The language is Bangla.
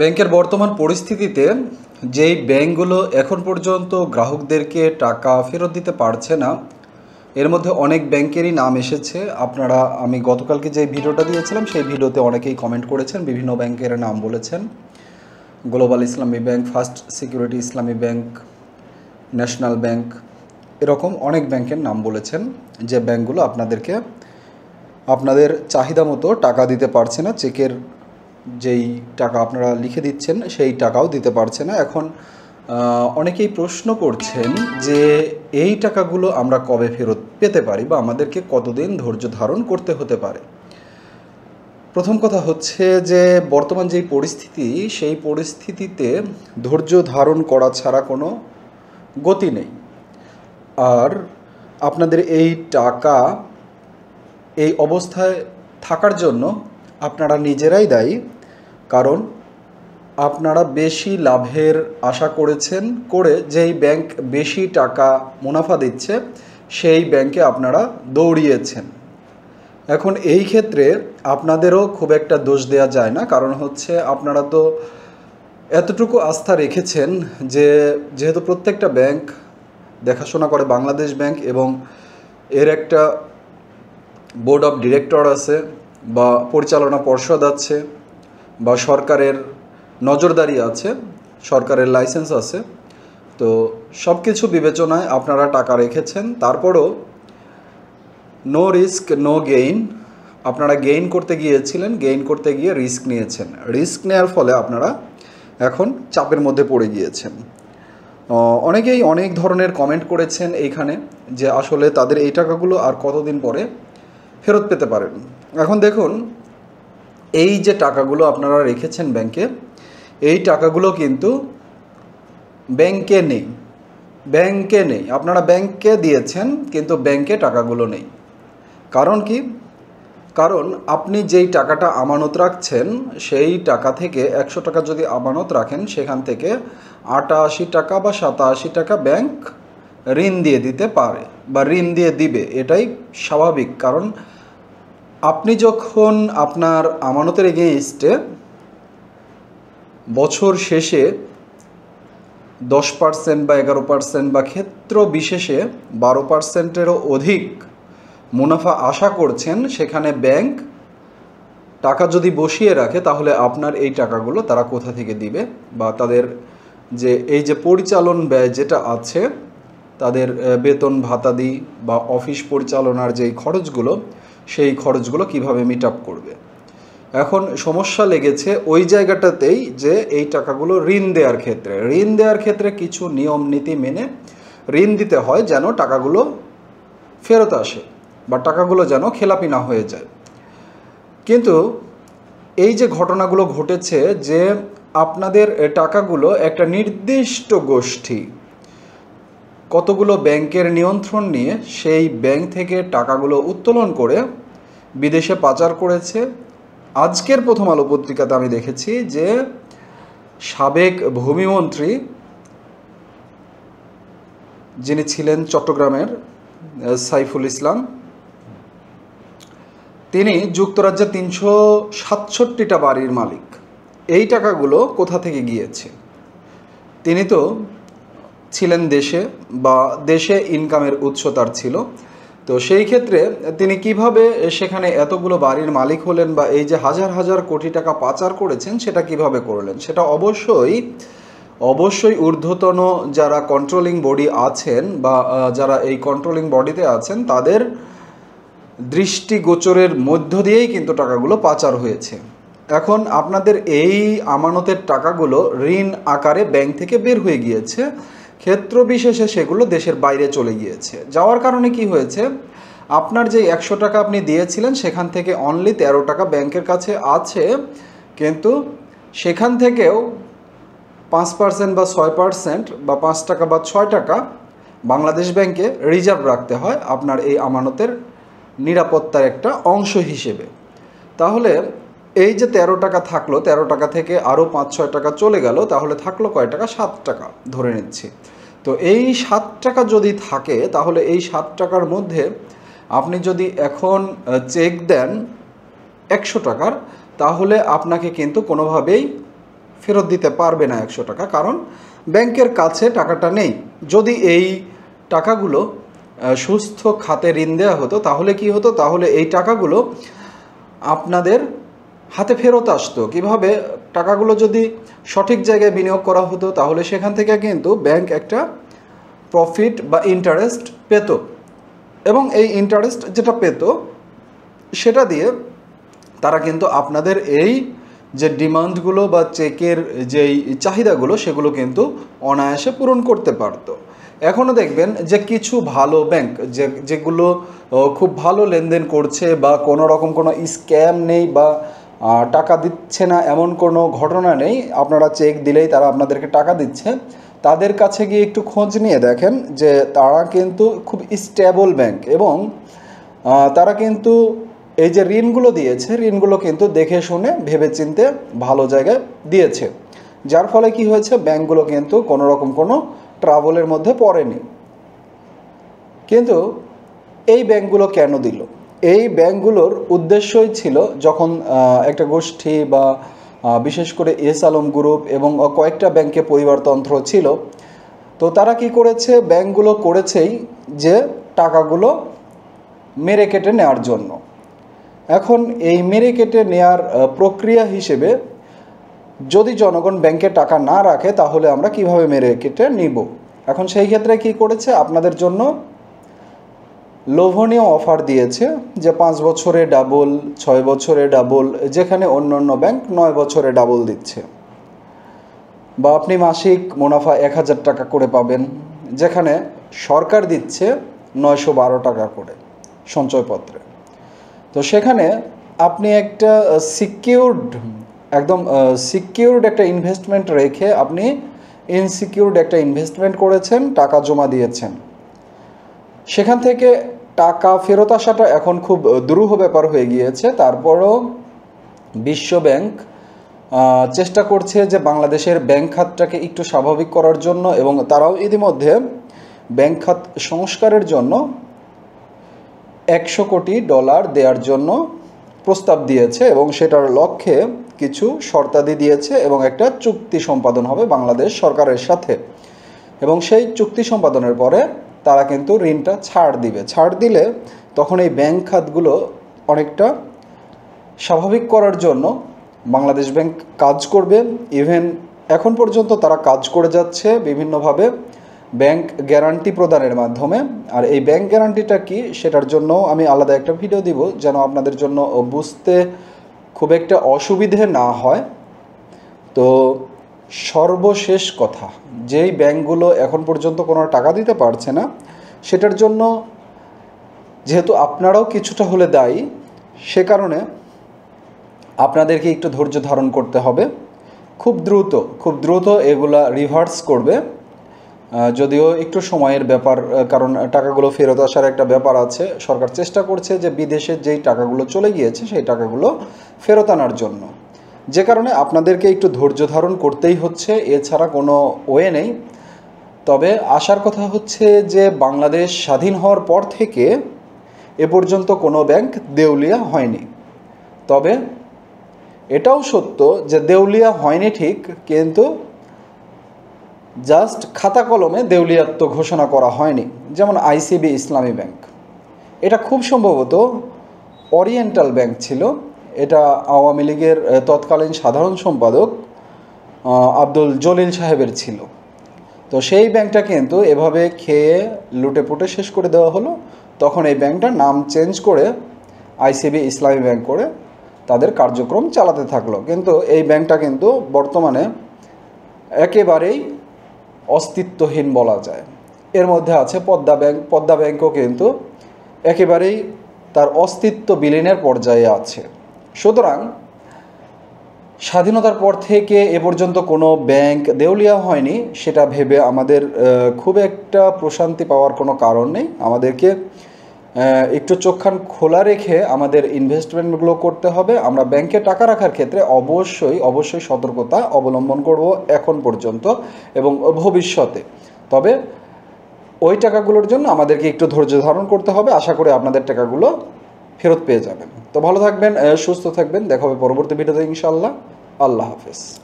ব্যাংকের বর্তমান পরিস্থিতিতে যেই ব্যাংকগুলো এখন পর্যন্ত গ্রাহকদেরকে টাকা ফেরত দিতে পারছে না এর মধ্যে অনেক ব্যাংকেরই নাম এসেছে আপনারা আমি গতকালকে যে ভিডিওটা দিয়েছিলাম সেই ভিডিওতে অনেকেই কমেন্ট করেছেন বিভিন্ন ব্যাংকের নাম বলেছেন global Islami bank first security Islami bank national bank এরকম অনেক ব্যাংকের নাম বলেছেন যে ব্যাংকগুলো আপনাদেরকে আপনাদের চাহিদা মতো টাকা দিতে পারছে না চেকের যেই টাকা আপনারা লিখে দিচ্ছেন সেই টাকাও দিতে পারছে না এখন অনেকেই প্রশ্ন করছেন যে এই টাকাগুলো আমরা কবে ফেরত পেতে পারি বা আমাদেরকে কতদিন ধৈর্য ধারণ করতে হতে পারে প্রথম কথা হচ্ছে যে বর্তমান যেই পরিস্থিতি সেই পরিস্থিতিতে ধৈর্য ধারণ করা ছাড়া কোনো গতি নেই আর আপনাদের এই টাকা এই অবস্থায় থাকার জন্য আপনারা নিজেরাই দায়ী কারণ আপনারা বেশি লাভের আশা করেছেন করে যেই ব্যাংক বেশি টাকা মুনাফা দিচ্ছে সেই ব্যাংকে আপনারা দৌড়িয়েছেন এখন এই ক্ষেত্রে আপনাদেরও খুব একটা দোষ দেয়া যায় না কারণ হচ্ছে আপনারা তো এতটুকু আস্থা রেখেছেন যে যেহেতু প্রত্যেকটা ব্যাংক দেখাশোনা করে বাংলাদেশ ব্যাংক এবং এর একটা বোর্ড অফ ডিরেক্টর আছে বা পরিচালনা পর্ষদ আছে বা সরকারের নজরদারি আছে সরকারের লাইসেন্স আছে তো সব কিছু বিবেচনায় আপনারা টাকা রেখেছেন তারপরও নো রিস্ক নো গেইন আপনারা গেইন করতে গিয়েছিলেন গেইন করতে গিয়ে রিস্ক নিয়েছেন রিস্ক নেওয়ার ফলে আপনারা এখন চাপের মধ্যে পড়ে গিয়েছেন অনেকেই অনেক ধরনের কমেন্ট করেছেন এইখানে যে আসলে তাদের এই টাকাগুলো আর কতদিন পরে ফেরত পেতে পারেন এখন দেখুন এই যে টাকাগুলো আপনারা রেখেছেন ব্যাংকে এই টাকাগুলো কিন্তু ব্যাংকে নেই ব্যাংকে নেই আপনারা ব্যাংকে দিয়েছেন কিন্তু ব্যাংকে টাকাগুলো নেই কারণ কি কারণ আপনি যেই টাকাটা আমানত রাখছেন সেই টাকা থেকে একশো টাকা যদি আমানত রাখেন সেখান থেকে আটাশি টাকা বা সাতাশি টাকা ব্যাংক ঋণ দিয়ে দিতে পারে বা ঋণ দিয়ে দিবে এটাই স্বাভাবিক কারণ আপনি যখন আপনার আমানতের এগেনস্টে বছর শেষে দশ পার্সেন্ট বা এগারো পার্সেন্ট বা ক্ষেত্র বিশেষে বারো পার্সেন্টেরও অধিক মুনাফা আশা করছেন সেখানে ব্যাংক টাকা যদি বসিয়ে রাখে তাহলে আপনার এই টাকাগুলো তারা কোথা থেকে দিবে বা তাদের যে এই যে পরিচালন ব্যয় যেটা আছে তাদের বেতন ভাতাদি বা অফিস পরিচালনার যেই খরচগুলো সেই খরচগুলো কিভাবে মিট করবে এখন সমস্যা লেগেছে ওই জায়গাটাতেই যে এই টাকাগুলো ঋণ দেওয়ার ক্ষেত্রে ঋণ দেওয়ার ক্ষেত্রে কিছু নিয়ম নীতি মেনে ঋণ দিতে হয় যেন টাকাগুলো ফেরত আসে বা টাকাগুলো যেন খেলাপি না হয়ে যায় কিন্তু এই যে ঘটনাগুলো ঘটেছে যে আপনাদের টাকাগুলো একটা নির্দিষ্ট গোষ্ঠী কতগুলো ব্যাংকের নিয়ন্ত্রণ নিয়ে সেই ব্যাংক থেকে টাকাগুলো উত্তোলন করে বিদেশে পাচার করেছে আজকের প্রথম আলো পত্রিকাতে আমি দেখেছি যে সাবেক ভূমিমন্ত্রী যিনি ছিলেন চট্টগ্রামের সাইফুল ইসলাম তিনি যুক্তরাজ্যে তিনশো সাতষট্টিটা বাড়ির মালিক এই টাকাগুলো কোথা থেকে গিয়েছে তিনি তো ছিলেন দেশে বা দেশে ইনকামের উৎস তার ছিল তো সেই ক্ষেত্রে তিনি কিভাবে সেখানে এতগুলো বাড়ির মালিক হলেন বা এই যে হাজার হাজার কোটি টাকা পাচার করেছেন সেটা কিভাবে করলেন সেটা অবশ্যই অবশ্যই ঊর্ধ্বতন যারা কন্ট্রোলিং বডি আছেন বা যারা এই কন্ট্রোলিং বডিতে আছেন তাদের দৃষ্টিগোচরের মধ্য দিয়েই কিন্তু টাকাগুলো পাচার হয়েছে এখন আপনাদের এই আমানতের টাকাগুলো ঋণ আকারে ব্যাংক থেকে বের হয়ে গিয়েছে ক্ষেত্র বিশেষে সেগুলো দেশের বাইরে চলে গিয়েছে যাওয়ার কারণে কি হয়েছে আপনার যে একশো টাকা আপনি দিয়েছিলেন সেখান থেকে অনলি তেরো টাকা ব্যাংকের কাছে আছে কিন্তু সেখান থেকেও পাঁচ পার্সেন্ট বা ছয় পার্সেন্ট বা পাঁচ টাকা বা ছয় টাকা বাংলাদেশ ব্যাংকে রিজার্ভ রাখতে হয় আপনার এই আমানতের নিরাপত্তার একটা অংশ হিসেবে তাহলে এই যে ১৩ টাকা থাকলো ১৩ টাকা থেকে আরও পাঁচ ছয় টাকা চলে গেল তাহলে থাকলো কয় টাকা সাত টাকা ধরে নিচ্ছি তো এই সাত টাকা যদি থাকে তাহলে এই সাত টাকার মধ্যে আপনি যদি এখন চেক দেন একশো টাকার তাহলে আপনাকে কিন্তু কোনোভাবেই ফেরত দিতে পারবে না একশো টাকা কারণ ব্যাংকের কাছে টাকাটা নেই যদি এই টাকাগুলো সুস্থ খাতে ঋণ দেওয়া হতো তাহলে কি হতো তাহলে এই টাকাগুলো আপনাদের হাতে ফেরত আসতো কিভাবে টাকাগুলো যদি সঠিক জায়গায় বিনিয়োগ করা হতো তাহলে সেখান থেকে কিন্তু ব্যাংক একটা প্রফিট বা ইন্টারেস্ট পেত এবং এই ইন্টারেস্ট যেটা পেত সেটা দিয়ে তারা কিন্তু আপনাদের এই যে ডিমান্ডগুলো বা চেকের যেই চাহিদাগুলো সেগুলো কিন্তু অনায়াসে পূরণ করতে পারতো এখনও দেখবেন যে কিছু ভালো ব্যাংক যে যেগুলো খুব ভালো লেনদেন করছে বা কোনো রকম কোনো স্ক্যাম নেই বা টাকা দিচ্ছে না এমন কোনো ঘটনা নেই আপনারা চেক দিলেই তারা আপনাদেরকে টাকা দিচ্ছে তাদের কাছে গিয়ে একটু খোঁজ নিয়ে দেখেন যে তারা কিন্তু খুব স্টেবল ব্যাংক এবং তারা কিন্তু এই যে ঋণগুলো দিয়েছে ঋণগুলো কিন্তু দেখে শুনে ভেবে চিনতে ভালো জায়গায় দিয়েছে যার ফলে কি হয়েছে ব্যাংকগুলো কিন্তু কোনো রকম কোনো ট্রাভেলের মধ্যে পড়েনি কিন্তু এই ব্যাংকগুলো কেন দিল এই ব্যাংকগুলোর উদ্দেশ্যই ছিল যখন একটা গোষ্ঠী বা বিশেষ করে এস আলম গ্রুপ এবং কয়েকটা ব্যাংকে পরিবারতন্ত্র ছিল তো তারা কি করেছে ব্যাংকগুলো করেছেই যে টাকাগুলো মেরে কেটে নেওয়ার জন্য এখন এই মেরে কেটে নেওয়ার প্রক্রিয়া হিসেবে যদি জনগণ ব্যাংকে টাকা না রাখে তাহলে আমরা কিভাবে মেরে কেটে নিব এখন সেই ক্ষেত্রে কি করেছে আপনাদের জন্য লোভনীয় অফার দিয়েছে যে পাঁচ বছরে ডাবল ছয় বছরে ডাবল যেখানে অন্য অন্য ব্যাংক নয় বছরে ডাবল দিচ্ছে বা আপনি মাসিক মুনাফা এক হাজার টাকা করে পাবেন যেখানে সরকার দিচ্ছে নয়শো বারো টাকা করে সঞ্চয়পত্রে তো সেখানে আপনি একটা সিকিউরড একদম সিকিউরড একটা ইনভেস্টমেন্ট রেখে আপনি ইনসিকিউরড একটা ইনভেস্টমেন্ট করেছেন টাকা জমা দিয়েছেন সেখান থেকে টাকা ফেরত আসাটা এখন খুব দুরূহ ব্যাপার হয়ে গিয়েছে তারপরও বিশ্বব্যাংক চেষ্টা করছে যে বাংলাদেশের ব্যাংক খাতটাকে একটু স্বাভাবিক করার জন্য এবং তারাও ইতিমধ্যে ব্যাংক খাত সংস্কারের জন্য একশো কোটি ডলার দেওয়ার জন্য প্রস্তাব দিয়েছে এবং সেটার লক্ষ্যে কিছু শর্তাদি দিয়েছে এবং একটা চুক্তি সম্পাদন হবে বাংলাদেশ সরকারের সাথে এবং সেই চুক্তি সম্পাদনের পরে তারা কিন্তু ঋণটা ছাড় দিবে ছাড় দিলে তখন এই ব্যাংক খাতগুলো অনেকটা স্বাভাবিক করার জন্য বাংলাদেশ ব্যাংক কাজ করবে ইভেন এখন পর্যন্ত তারা কাজ করে যাচ্ছে বিভিন্নভাবে ব্যাংক গ্যারান্টি প্রদানের মাধ্যমে আর এই ব্যাংক গ্যারান্টিটা কি সেটার জন্য আমি আলাদা একটা ভিডিও দিব যেন আপনাদের জন্য বুঝতে খুব একটা অসুবিধে না হয় তো সর্বশেষ কথা যেই ব্যাংকগুলো এখন পর্যন্ত কোনো টাকা দিতে পারছে না সেটার জন্য যেহেতু আপনারাও কিছুটা হলে দায়ী সে কারণে আপনাদেরকে একটু ধৈর্য ধারণ করতে হবে খুব দ্রুত খুব দ্রুত এগুলা রিভার্স করবে যদিও একটু সময়ের ব্যাপার কারণ টাকাগুলো ফেরত আসার একটা ব্যাপার আছে সরকার চেষ্টা করছে যে বিদেশে যেই টাকাগুলো চলে গিয়েছে সেই টাকাগুলো ফেরত আনার জন্য যে কারণে আপনাদেরকে একটু ধৈর্য ধারণ করতেই হচ্ছে এছাড়া কোনো ওয়ে নেই তবে আসার কথা হচ্ছে যে বাংলাদেশ স্বাধীন হওয়ার পর থেকে এ পর্যন্ত কোনো ব্যাংক দেউলিয়া হয়নি তবে এটাও সত্য যে দেউলিয়া হয়নি ঠিক কিন্তু জাস্ট খাতা কলমে দেউলিয়াত্ব ঘোষণা করা হয়নি যেমন আইসিবি ইসলামী ব্যাংক এটা খুব সম্ভবত ওরিয়েন্টাল ব্যাংক ছিল এটা আওয়ামী লীগের তৎকালীন সাধারণ সম্পাদক আব্দুল জলিল সাহেবের ছিল তো সেই ব্যাংকটা কিন্তু এভাবে খেয়ে লুটেপুটে শেষ করে দেওয়া হলো তখন এই ব্যাংকটার নাম চেঞ্জ করে আইসিবি ইসলামী ব্যাংক করে তাদের কার্যক্রম চালাতে থাকলো কিন্তু এই ব্যাংকটা কিন্তু বর্তমানে একেবারেই অস্তিত্বহীন বলা যায় এর মধ্যে আছে পদ্মা ব্যাংক পদ্মা ব্যাংকও কিন্তু একেবারেই তার অস্তিত্ব বিলীনের পর্যায়ে আছে সুতরাং স্বাধীনতার পর থেকে এ পর্যন্ত কোনো ব্যাংক দেউলিয়া হয়নি সেটা ভেবে আমাদের খুব একটা প্রশান্তি পাওয়ার কোনো কারণ নেই আমাদেরকে একটু চোখখান খোলা রেখে আমাদের ইনভেস্টমেন্টগুলো করতে হবে আমরা ব্যাংকে টাকা রাখার ক্ষেত্রে অবশ্যই অবশ্যই সতর্কতা অবলম্বন করব এখন পর্যন্ত এবং ভবিষ্যতে তবে ওই টাকাগুলোর জন্য আমাদেরকে একটু ধৈর্য ধারণ করতে হবে আশা করি আপনাদের টাকাগুলো ফেরত পেয়ে যাবেন তো ভালো থাকবেন সুস্থ থাকবেন দেখা হবে পরবর্তী ভিডিওতে ইনশাল্লাহ আল্লাহ হাফেজ